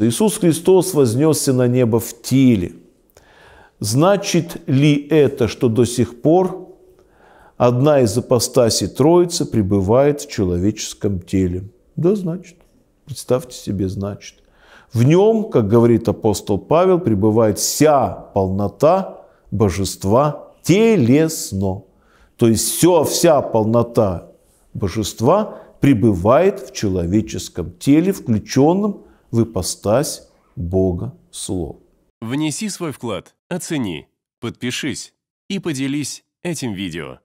Иисус Христос вознесся на небо в теле. Значит ли это, что до сих пор одна из апостасий Троицы пребывает в человеческом теле? Да, значит. Представьте себе, значит. В нем, как говорит апостол Павел, пребывает вся полнота божества телесно. То есть все, вся полнота божества пребывает в человеческом теле, включенном в ипостась Бога Слова. Внеси свой вклад, оцени, подпишись и поделись этим видео.